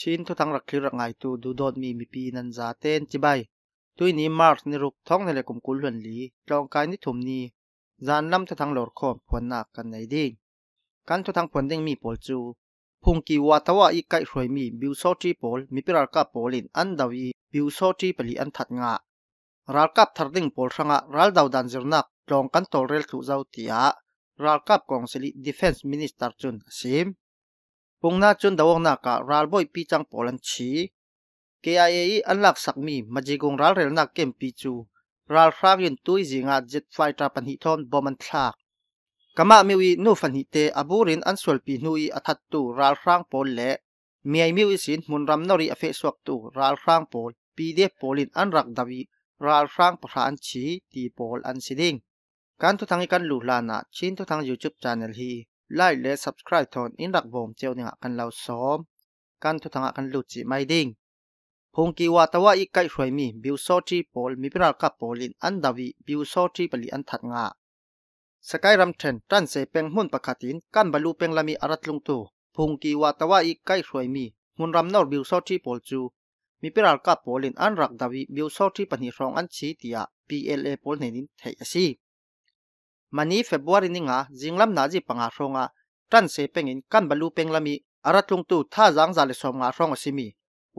ชินทุทังรักคิรักไงตูดูโดนมีมีปีนันซาเต้นจิบายตัยนี้มาร์ชนิรุกท้องในเลกุมกุลหลนลีลองกายนิถุมนีจานลำทุทังหลอดคอมผวนหนักกันในดิ่งกันทุทังผวนิ่งมีปอลจูพุงกีวาตวะอีกไกรวยมีบิวโซตีปอลมีปิรากาปอลินอันดาวีบิวโซตีปลีอันถัดงารัลกับทาร์ดิ่งปอลชงะรัลดาวดันจิรนักลองกันตอวเรลถูเจ้าตียรัลกับกองสิลิดิเฟนส์มินิสเตอร์จุนซิมปงนาจนดาวงนากะรัลบอยปีจังโปอลันชี KIA อันลักสักมีมาจิกงรัลเรลนักเกมปีจูรัลครางยินตุยจิงาจิตไฟตราปันหิทอนบอมันทากกมามิวีนูฟันฮิเตอบูรินอันสวลปีนุยอัทตูรัลครางโปลเลมียอมิวิสินมุนรำนอริอเฟสวกตูรัลครางโปลปีเดปโปลินอันรักดาวีรัลครางประอันชีตีโปลอันสิดิงการทุทังอีกันลูลานาชินทุทังยูทูบชาแนลฮีไลค์และ subscribe ทอนอินรักบอมเจ้าหนึ่งกันเราซ้อมกันทุกทางกันหลุดจีไม่ดิ่งพงกีว่าแต่ว่าอีกไก่สวยมีบิวโซจีโปลมีเป็นรไกกับโปลินอันดาวีบิวโซจีปลีอันถัดงาสกายรัมเทนตันเสเปงหุ่นปกตินกันบรรลุเปงลามีอารัตลงตัวพงกีว่าแต่ว่าอีกไก่สวยมีหุ่นรัมนอร์บิวโซจีโปลจูมีเป็นรไกกับโปลินอันรักดาวีบิวโซจีปนิรองอันชีติยาลเอโปลเนนินเทียซี mani February ni nga jinglam na ji panga ronga tan se pengin kan balu penglami aratlung tu tha jang za le som nga ronga simi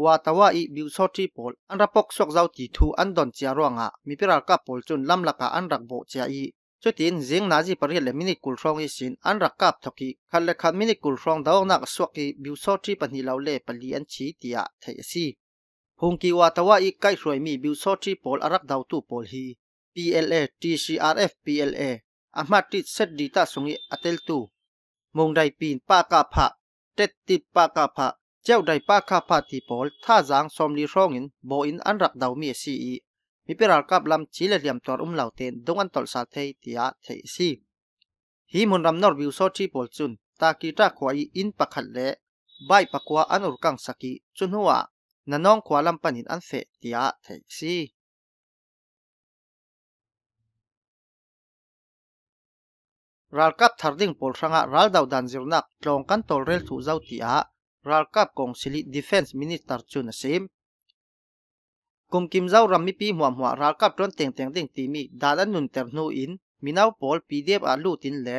wa tawa i biu so tri pol an rapok sok zau ti thu an don chia ronga mi piral ka pol chun lam laka an rak bo chia i chutin jing na ji pari le mini kul rong i sin an rak kap thoki khal le khan mini kul rong daw nak sok i biu so tri pan hi lo le pali an chi tia thai si hungki wa tawa i kai roi mi biu so tri pol arak daw tu pol hi PLA TCRF PLA อามาติดเซตดีตาสงีิอเตลตูมงได้ปีนปากาผะเต็ดติดปากาผะเจ้าได้ปากาผะที่ปอลท่าจางสมลีร้องอินโบอินอันรักดาวมีซีอีมีเปรากับลำจีเลียมตัวอุ้มเหล่าเตนดงอันตอลสาเที่ยาเทซีฮีมุนรำนอร์วิวโซที่ปอลจุน ตากีตาควายอินปักขัดเล่ใบปักวาอันอุรกังสกีจุนหัวนันนองควาลำปันินอันเสติยาเทซี ral kap thar ding pol ranga ral daw dan zirnak tlong kan tol rel thu zau ti a ral kap kong sili defense minister chu na sim kum kim zau ram mi pi hmuwa hmuwa ral kap tron teng teng ding ti mi da dan nun ter nu in minau pol pdf a lu tin le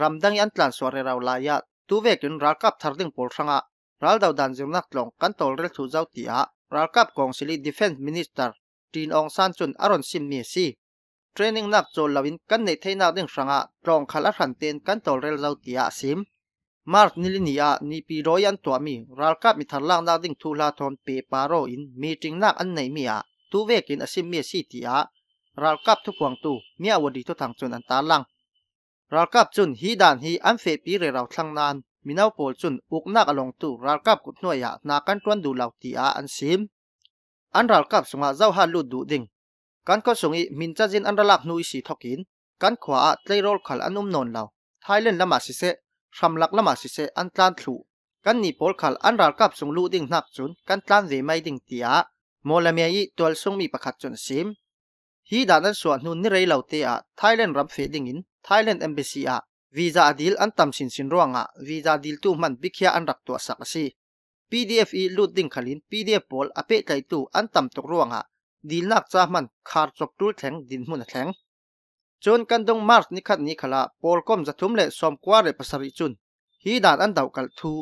ram dang yan tlan sware raw la ya tu ve kin ral kap thar ding pol ranga ral daw dan zirnak tlong kan tol rel thu zau ti a ral kap kong sili defense minister tin ong san chun aron sim mi si training nak chol lawin kan nei thei nak ding sanga trong khala ran ten kan tol rel zau tia sim mark nilinia ni pi royan to mi ral kap mi tharlang nak ding thula thon pe paro in meeting nak an nei mi a tu vek in asim mi si tia ral kap thu pwang tu mi awadi to thang chun an ta lang ral kap chun hi dan hi an fe pi re raw thlang nan minau pol chun uk nak along tu ral kap kut noi ya na kan tron du law tia an sim an ral kap sunga zau ha lu du ding การก็ส่งอีมินจ้าจินอันระลักนุยสีทอกินการขวาเตลโรลขัลอันนุ่มนนเราไทยเล่นละมาสิเซทำลักละมาสิเซอันตรานถูกันนี่พอลขัลอันรัลกับส่งลูดิ่งนักจุนกันตานเวไม่ดิ่งเตียโมลเมียตัวส่งมีประคัดจนซิมฮีดานันส่วนนุนนี่ไรเราเตียไทยเล่นรับเฟดิ่งอินไทยเล่นเอ็มบีซีอาวีซ่าดีลอันตำสินสินร่วงอ่ะวีซ่าดีลตู้มันบิกยาอันรักตัวสักสิ PDF อีลูดดิ่งขลิน PDF บอลอเปตไตตู้อันตำตกร่วงอ่ะดีนักจามันขาดจบดูแข็งดินมุนแข็งจนกันดงมาร์สนิคัดนิคลาปอลก้มจะทุ่มเละสมกว่าเรปสริจุนฮีดานอันเดากัลทู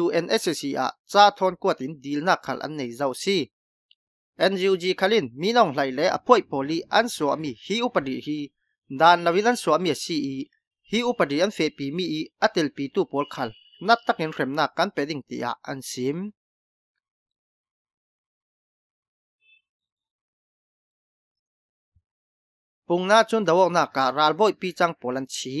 UNSC อ่ะจ้าทอนกวดินดีนักขัดอันในเจ้าซี NUG คลินมีน้องไหลเละอพวยโพลีอันสวามีฮีอุปดีฮีดานนวินันสวามีซีฮีอุปดีอันเฟปีมีอีอัตเลปีตูปอลขัลนัดตักเงินเข็มนักกันเป็ดิ่งตียอันซิมปุงนาจุนดาวกนาการัลบอยปีจังโปลันชี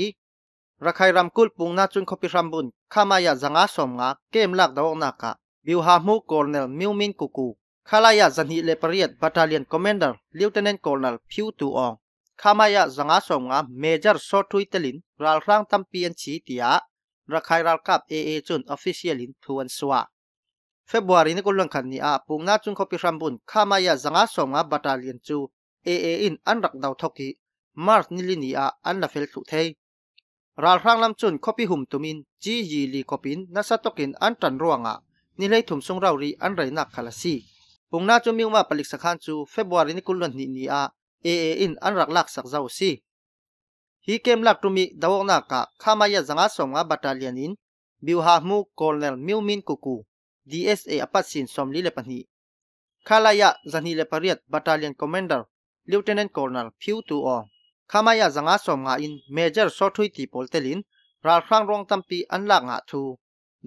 ระใครรำกุลปุงนาจุนคบิรำบุนข้ามายาจังอาสมงาเกมลักดาวกนากาบิวฮามูกอร์เนลมิวมินกุกูข้าลายาจันฮิเลปเรียดบัตตเลียนคอมเมนเดอร์ลิวเทนเนนกอ์เนลพิวตูองข้ามายาจังอาสมงาเมเจอร์โซทุยเตลินรัลรังตัมเปียนชีติยาระใครรัลกับเอเอจุนออฟฟิเชียลินทวนสวาเฟบรุ a ารีนี้กุลง kan นน a pung na น h u n g kopi rambun k า m a ya zanga som nga b a t a l o เอเออินอันรักดาวทอกีมาร์สนิลินีอาอันลาเฟลสุเทยราครั้งลำจุนคอปิหุมตุมินจียีลีคอปินนัสตอกินอันตันรวงอ่ะนิเลยถุมทรงเรารีอันไรนักคลาซีปุงน้าจะมงว่าปลิกสักขันจูเฟบวารินิกุลนนีนีอาเอเออินอันรักลักสักเจ้าซีฮีเกมลักตุมิดาวนากกะข้ามายาจังอาสงอาบัตาเลียนินบิวฮามูโกลเนลมิวมินกุกูดีเอสเออปัสสินสมลีเลปนีคาลายะจันฮีเลปเรียตบัตาเลียนคอมเมนเดอร์ลิวเทนนนต์คอร์เนอรพิวตัวข้ามายาสังอาสมงาอินเมเจอร์สอทุยตีโปลเทลินรัลครังรองตัมปีอันลักงาทู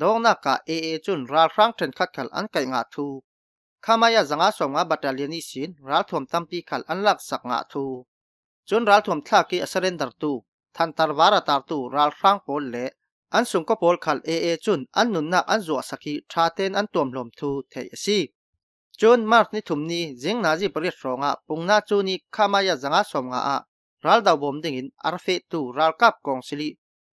ดวงนักกาเอเอจุนรัลครังเทรนคัดขัลอันไกงาทูข้ามายาสังอาสมงาบัตเตอร์เลนิสินรัลทถมตัมปีขัลอันลักสักงาทู จุนรัลทถมทากีอัศเรนดาร์ตู ทันตาร์วาราตาร์ตูรัลครังโพลเล่อันสุงก็โพลขัลเอเอจุนอันนุนนักอันจวบสกีชาเตนอันตัวมลมทูเทียซีจนมาร์ทนี่ถุมนี่จิงนาจีปริศรองะปุงนาจูนี่ข้ามายาจังอาสมงะอะรัลดาวบอมดิ่งอินอาร์เฟตตูรัลกับกองสิลี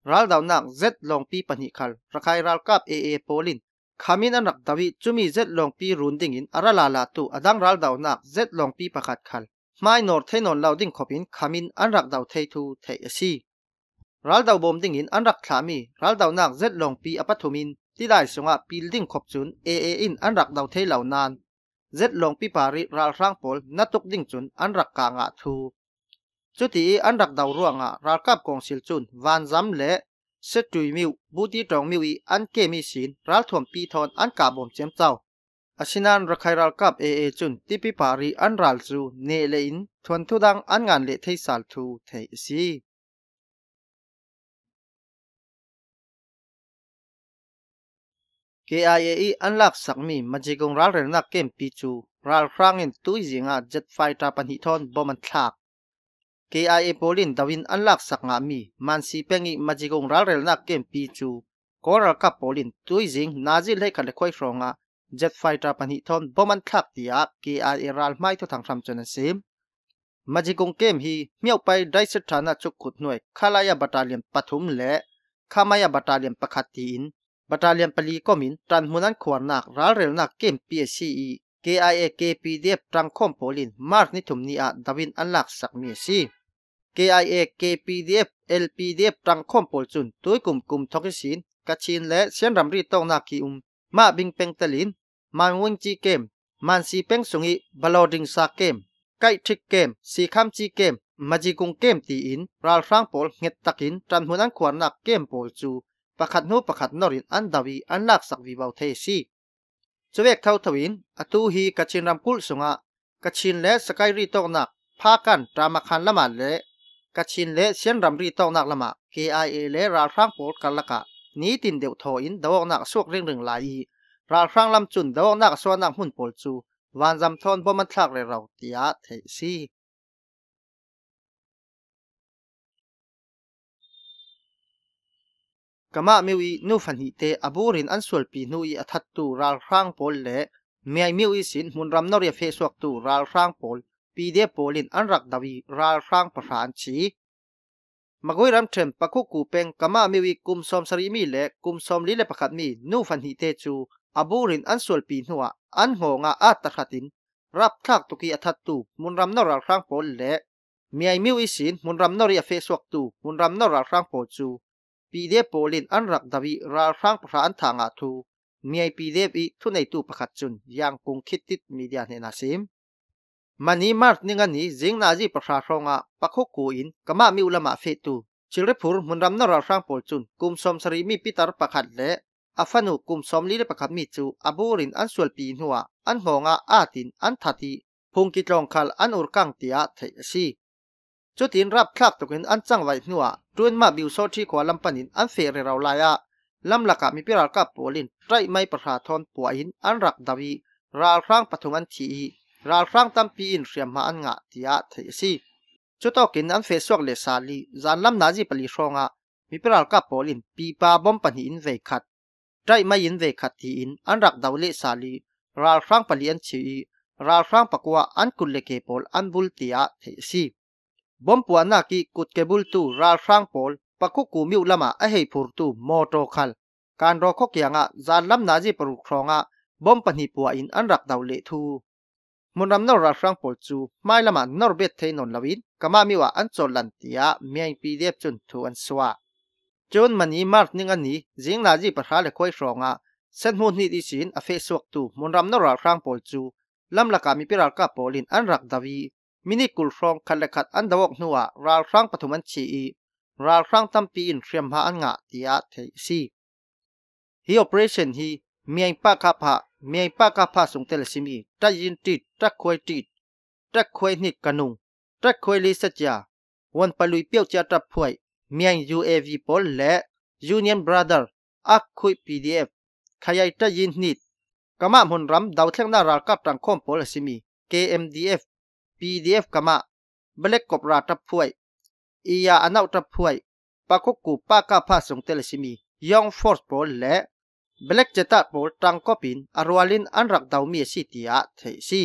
รัลดาวนักเจ็ดลองปีปนิคัลรักใครรัลกับเอเอโพลินขามินันรักดาวิจุมีเจ็ดลองปีรุนดิ่งอินอาร์ลาลาตูอดังรัลดาวนักเจ็ดลองปีประกาศคัลไม่นอร์เทนอนลาวดิ่งขบินขามินอันรักดาวเทตูเทเอซีรัลดาวบอมดิ่งอินอันรักขามีรัลดาวนักเจ็ดลองปีอปัตุมินที่ได้สงะปีลดิ่งขบจุนเอเออินอันรักดาวเทเหล่านานเจ็ดลงปีปาริรัลรังปอลนัตุกดิ่งจุนอันรักกางะทูจุดที่อันรักดาวร่วงะรัลกับกองสิลจุนวันจำเละเสตุยมิวบูดีตรองมิวอีอันเกมีสินรัลถ่วมปีทอนอันกาบมเจมเจ้าอาชินันรักใครรัลกับเอเอจุนที่ปีปาริอันรัลจูเนเลินทวนทุดังอันงานเละเทศาลทูเทซี KIAE อันลักสักมีมัจีกงรัลเรนักเกมปีจูรัลครั้งนี้ตุยจิงาเจ็ดไฟตาปันฮิทอนบอมันทัก KIA โปลินดาวินอันลักสักงามีมันสีเป็งอีมัจีกงรัลเรนักเกมปีจูกอรัลกับโปลินตุยจิงนาจิเลกันเลคอยฟรองาเจ็ดไฟตาปันฮิทอนบอมันทักตี่อยา KIA รัลไม่ทุทางทำจนสิมมัจีกงเกมฮีเมียวไปได้สถานะจุกขุดหน่วยคาลายาบัตาเลียมปฐุมและคามายาบัตาเลียมปะคทีนบัตาเลียนปลีก็มินตรันมุนันขวานนักร้าเร็วนักเกมเีีเอเ e พี a ีเ d ฟตรังคอมโพลิน มาร์นิทุมนีอาดาวินอันหลักสักมีซีเเเไออพี k เอลพี f ีเ d ฟตรังคอมโพลจุนตัวกลุ่มกลุ่มทกิสินกชินและเชียนรำรีตองนาคีอุมมาบิงเป็งตะลิน มันวุงจีเกม มันสีเป็งสุงีบลอดิงซาเกม ไก่ทริกเกมสีคำจีเกม มาจีกุงเกมตีอินราลครั้งโพลเฮตตักินตรันหุนันขวานนักเกมโพลจู pakhat nu pakhat norin an dawi an lak sak vi bau the si chuwek thau thawin atu hi kachin ramkul sunga kachin le sakai ri tok nak pha kan trama khan lama le kachin le sian ram ri tok nak lama kia le ra rang por kan laka ni tin deu tho in dawok nak suak ring ring lai i ra rang lam chun dawok nak so nak hun pol chu wan jam thon bo man thak le rau tia the si กมามิวีนูฟันฮีเตอบูรินอันสวลปีนูอีอัทตูรัลครางปอลเล่เมียมิวีสินมุนรัมนอริเฟสวกตูรัลครางปอลปีเดียปอลินอันรักดาวีรัลครางประหานชีมากุยรัมเทมปะคุกูเป็งกมามิวีกุมซอมสริมีเลกุมซอมลีเลปัะคัดมีนูฟันฮีเตจูอบูรินอันสวลปีนัวอันหงาอาตะขัดินรับทักตุกีอัทตูมุนรัมนอรัลครางปอลเล่เมียมิวีสินมุนรัมนอริเฟสวกตูมุนรัมนอรัลครางปอลจูปีเดบโปลินอันรักดาวีราครัางพระอันทางอาทูมีอปีเดบอีทุในตูประคัดจุนยังคงคิดติดมีเดียเนนาซิมมันนี้มาร์นิงันนี้จิงนาจีประชาชนงะปักุกูอินก็มามีอุลมาเฟตูชิริพูร์มุนรำนราครัางปอลจุนกุมสมสรีมีปิตรประคัดและอาฟานุกุมสมลีประคัดมีจูอบูรินอันสวลปีนัวอันหงะอาตินอันทัตีพุงกิตรองคัลอันอุรกังเตียเทซีจุดินรับคาบตกเห็นอันจังไวหนัวรวนมาบิวโซที่ขวาลำปันินอันเสรเราลายะลำลักะมีพิรากาปัวลินไรไม่ประหาทอนปัวหินอันรักดาวี ราครั้งปฐมอันทีราครั้งตั้มปีอินเสียมมาอันงะทียะเทซีจุดตอกินอันเฟสวกเลสาลีจานลำนาจีปลีชงะมีพิรากาปัวลินปีปาบอมปันหินเวขัดไรไม่ยินเวขัดทีอินอันรักดาวเลสาลีราครั้งปลีอันทีราครั้งปะกัวอันกุลเลเกปอลอันบุลตียะเทซีบอมปัวนากีกุดเกบุลตูราชรังโพลปักุกูมิวลมาอเฮพูรตูมอโตคัลการรอขกยังอ่ะจานลำนาจีปรุครองอ่ะบอมปนิปัวอินอันรักดาวเลทูมุนรำนอราชรังโพลจูไม่ละมานอร์เบตเทนนลวินกามามิวอันโจลันติยาเมียงปีเดียบจุนทูอันสวาจนมันนี้มาร์นิงอันนี้จิงนาจีประชาเลคอยรองอ่ะเส้นหุ่นนี่ดิสินอเฟสวกตูมุนรำนอราชรังโพลจูลำละกามีปิรัลกาโพลินอันรักดาวีมินิกุลฟรองคันเลขัดอันดวกนัวราลครั้งปฐุมันชีอีราลครั้งตั้มปีอินเทียมหาอันงะติอาเทซีฮีโอเปอเรชั่นฮีเมียงป้าคาพะเมียงป้าคาพะส่งเตลซิมีตะยินติดตะควยติดตะควยนิกนุงตะควยลิสจาวันปลุยเปียวจาตะพวยเมียงยูเอวีพอลและยูเนียนบราเดอร์อักคุยพีีดเอฟขยายตะยินนิดกะมะมุนรัมดาวเทงนารากับตังคอมปอลซิมี KMDF PDF กมาเบล็กกบราทับพวยอียาอนอาทับพวยปากกูปากาพาสงเตลชิมียองฟอร์สโปลและ เบล็กเจตาโปลตังกอปิน อรวาลินอันรักดาวมีสิติอาเทซี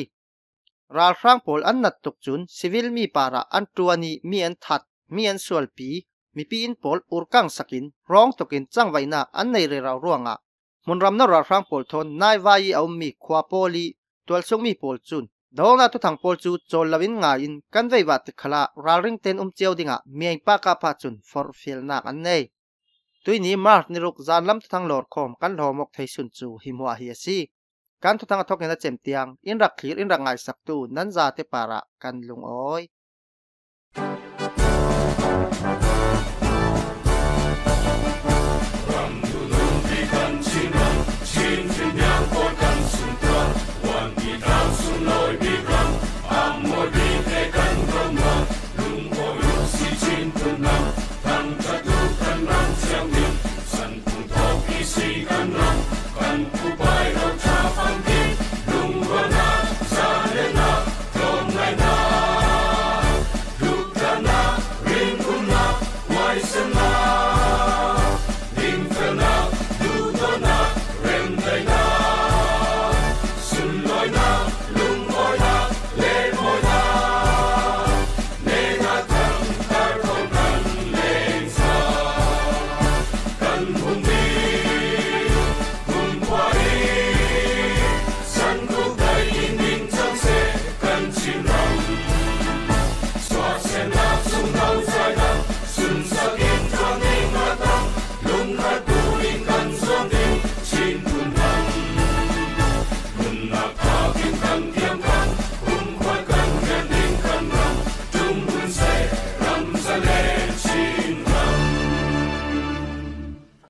ราฟรังโปลอันนัดตกจุนซิวิลมีปาระอันตัวนี้มีอันทัดมีอันสวลปีมีปีอินโปลอุรกังสกินร้องตกินจังไวนาอันในเรรารวงอ่ะมุนรำนราฟรังโปลทนนายวายเอามีควาโปลีตัวสงมีโปลจุนดองนาทุทังปอลจูจอลลวินงาอินกันไว้ว่าติขลาราริงเตนอุ้มเจียวดิงะเมียงปากาพาจุนฟอร์ฟิลนักอันนี้ตุยนี้มาร์นิรุกจานลำทุทังหลอดคอมกันหลอมกไทยสุนจูหิมวาเฮียซีการทุทังทอกเงินเจมเตียงอินรักขีอินรักไงสักตูนั้นจาเตปาระกันลุงอ้อย